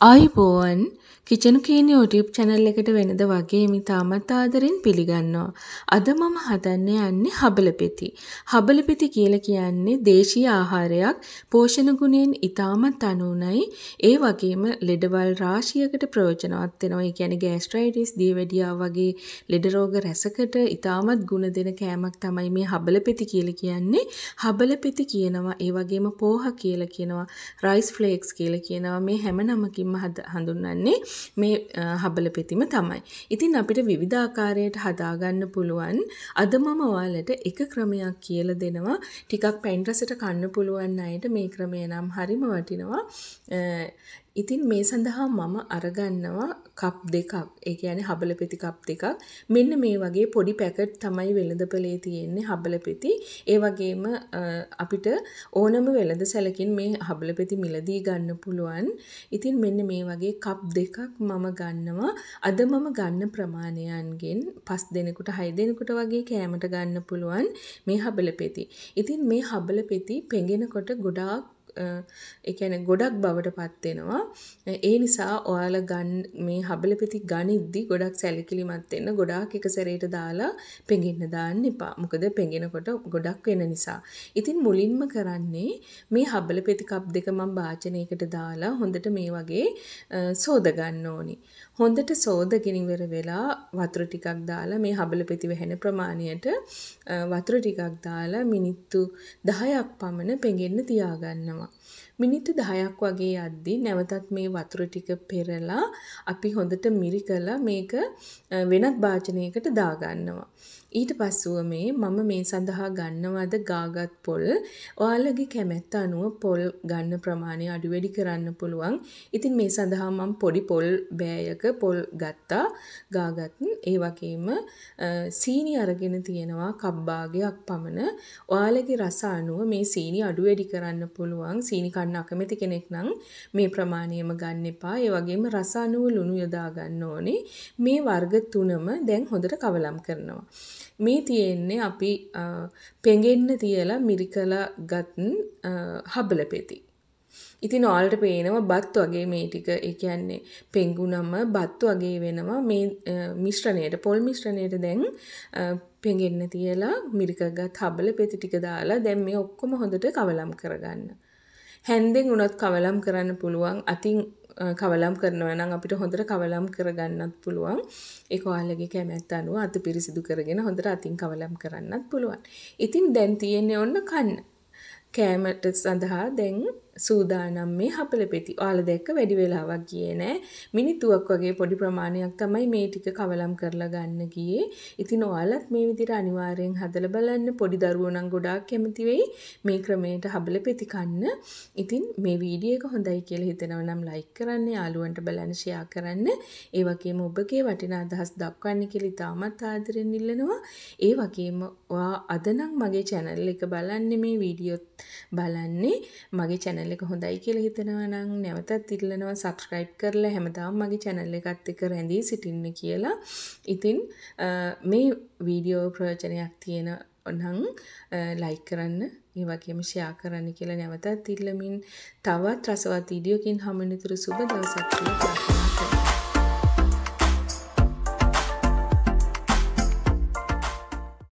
අයිබෝවන් කිචනු කීන YouTube channel එකට වෙනද වගේම තාමත් ආදරෙන් පිළිගන්නවා. අද මම හදන්න යන්නේ හබලපෙති. හබලපෙති කියලා කියන්නේ දේශීය ආහාරයක්. පෝෂණ ගුණයෙන් ඉතාමත් අනුනයි. ඒ වගේම ලෙඩවල් රාශියකට ප්‍රයෝජනවත් වෙනවා. ඒ කියන්නේ ගෑස්ට්‍රයිටිස්, දීවැඩියා වගේ ලෙඩ රෝග රැසකට ඉතාමත් ගුණ දෙන කෑමක් තමයි මේ හබලපෙති කියලා කියන්නේ. හබලපෙති කියනවා ඒ වගේම පෝහ කියලා කියනවා. රයිස් ෆ්ලේක්ස් කියලා කියනවා. මේ හැම නමකින්ම හඳුන්වන්නේ මේ හබල පෙතිම තමයි. ඉතින් අපිට විවිධාකාරයට හදාගන්න පුළුවන් අද මම ඔයාලට එක ක්‍රමයක් කියල දෙනවා ටිකක් පැන්ට්‍රසට කන්න පුළුවන් අයට මේ ක්‍රමය නම් හරිම වටිනවා ඉතින් මේ සඳහා මම අරගන්නවා කප් දෙකක් ඒ කියන්නේ හබලපෙති කප් දෙකක් මෙන්න මේ වගේ පොඩි පැකට් තමයි වෙළඳපලේ තියෙන්නේ හබලපෙති ඒ වගේම අපිට ඕනම වෙළඳ සැලකින් මේ හබලපෙති මිලදී ගන්න පුළුවන් ඉතින් මෙන්න මේ වගේ කප් දෙකක් මම ගන්නවා අද මම ගන්න ප්‍රමාණයන්ගෙන් පස් දෙනෙකුට හය දෙනෙකුට වගේ කෑමට ගන්න පුළුවන් මේ හබලපෙති ඉතින් මේ හබලපෙති පෙඟෙනකොට ගොඩාක් එකන ගොඩක් බවට පත්වෙනවා ඒ නිසා ඔයාල ගන් මේ හබලපෙති ගනිද්දි ගොඩක් සැලිකිලිමත් එන්න ගොඩාක් එක සැරේට දාලා පෙගෙන්න්න දාන්න එපා මොකද පෙගෙනකොට ගොඩක් වෙන නිසා ඉතින් මුලින්ම කරන්නේ මේ හබල පෙතිකප් දෙක මං භාචනයකට දාලා හොඳට මේ වගේ සෝදගන්න ඕනි හොඳට සෝදගෙනවර වෙලා වතුර ටිකක් දාලා මේ හබල පෙති වැහෙන ප්‍රමාණයට වතුර ටිකක් දාලා මිනිත්තු දහයක් පමණ පෙගෙන්න තියාගන්නවා. තියෙනවා. මිනිත්තු 10ක් වගේ යද්දී නැවතත් මේ වතුර ටික පෙරලා අපි හොඳට මිරි කරලා මේක වෙනත් භාජනයකට දාගන්නවා. ඊට පස්සුව මේ මම මේ සඳහා ගන්නවද ගාගත් පොල් ඔයාලගේ කැමැත්ත අනුව පොල් ගන්න ප්‍රමාණය අඩුවැඩි කරන්න පුළුවන් ඉතින් මේ සඳහා මම පොඩි පොල් බෑයක පොල් ගත්තා ගාගත් ඒ වගේම සීනි අරගෙන තියෙනවා කබ්බාගයක් පමණ ඔයාලගේ රස අනුව මේ සීනි අඩුවැඩි කරන්න පුළුවන් සීනි කන්න අකමැති කෙනෙක් නම් මේ ප්‍රමාණයම ගන්න එපා ඒ වගේම රස අනුව ලුණු යොදා ගන්න ඕනේ මේ වර්ග තුනම දැන් හොඳට කවලම් කරනවා මේ තියෙන්නේ අපි පෙගෙන්න තියලා මිරිකලා ගත්න් හබල පෙති. ඉතින් ඕල්ට පේනවා බත් වගේ මේ ටික එකයන්නේ පෙංගුනම බත්තු වගේ වෙනවා මේ මිශ්‍රණයට පොල් මිශ්‍රණයට දැන් පෙගෙන්න තියලා මිරිකගත් හබල පෙති ටික දාලා දැම් මේ ඔක්කොම හොඳට කවලම් කරගන්න. හැන්දෙන් උනත් කවලම් කරන්න පුළුවන් අතින් කවලම් කරනවනම් අපිට හොඳට කවලම් කරගන්නත් පුළුවන් ඒක ඔයාලගේ කැමැත්ත අනුව අත පිරිසිදු කරගෙන හොඳට අතින් කවලම් කරන්නත් පුළුවන්. ඉතින් දැන් තියෙන්නේ ඔන්න කන්න. කෑමට සඳහා දැන් සූදානම් මේ හපල පෙති ඔයාල දැක්ක වැඩි වෙලාවක් ගියේ නෑ මිනිත්තුවක් වගේ පොඩි ප්‍රමාණයක් තමයි මේ ටික කවලම් කරලා ගන්න ගියේ. ඉතින් ඔයාලත් මේ විදිහට අනිවාර්යෙන් හදලා බලන්න පොඩි දරුවෝ නම් ගොඩාක් කැමති වෙයි මේ ක්‍රමයට හබල පෙති කන්න. ඉතින් මේ වීඩියෝ එක හොඳයි කියලා හිතනවා නම් ලයික් කරන්න, යාළුවන්ට බලන්න ෂෙයා කරන්න, ඒ වගේම ඔබගේ වටිනා අදහස් දක්වන්න කියලා ඉතාමත් ආදරෙන් ඉල්ලනවා. ඒ වගේම ඔයා අද නම් මගේ channel එක බලන්නේ මේ වීඩියෝත් බලන්නේ මගේ channel චැනල් එක හොඳයි කියලා හිතනවා නම් නැවතත් ඉල්ලනවා සබස්ක්‍රයිබ් කරලා හැමදාම මගේ චැනල් එකත් එක්ක රැඳී සිටින්න කියලා. ඉතින් මේ වීඩියෝ ප්‍රයෝජනයක් තියෙන නම් ලයික් කරන්න ඒ වගේම ෂෙයා කරන්න කියලා නැවතත් ඉල්ලමින් තවත් රසවත් වීඩියෝකින් හමුවෙන තුරු සුබ දවසක් කියලා ප්‍රාර්ථනා කරනවා.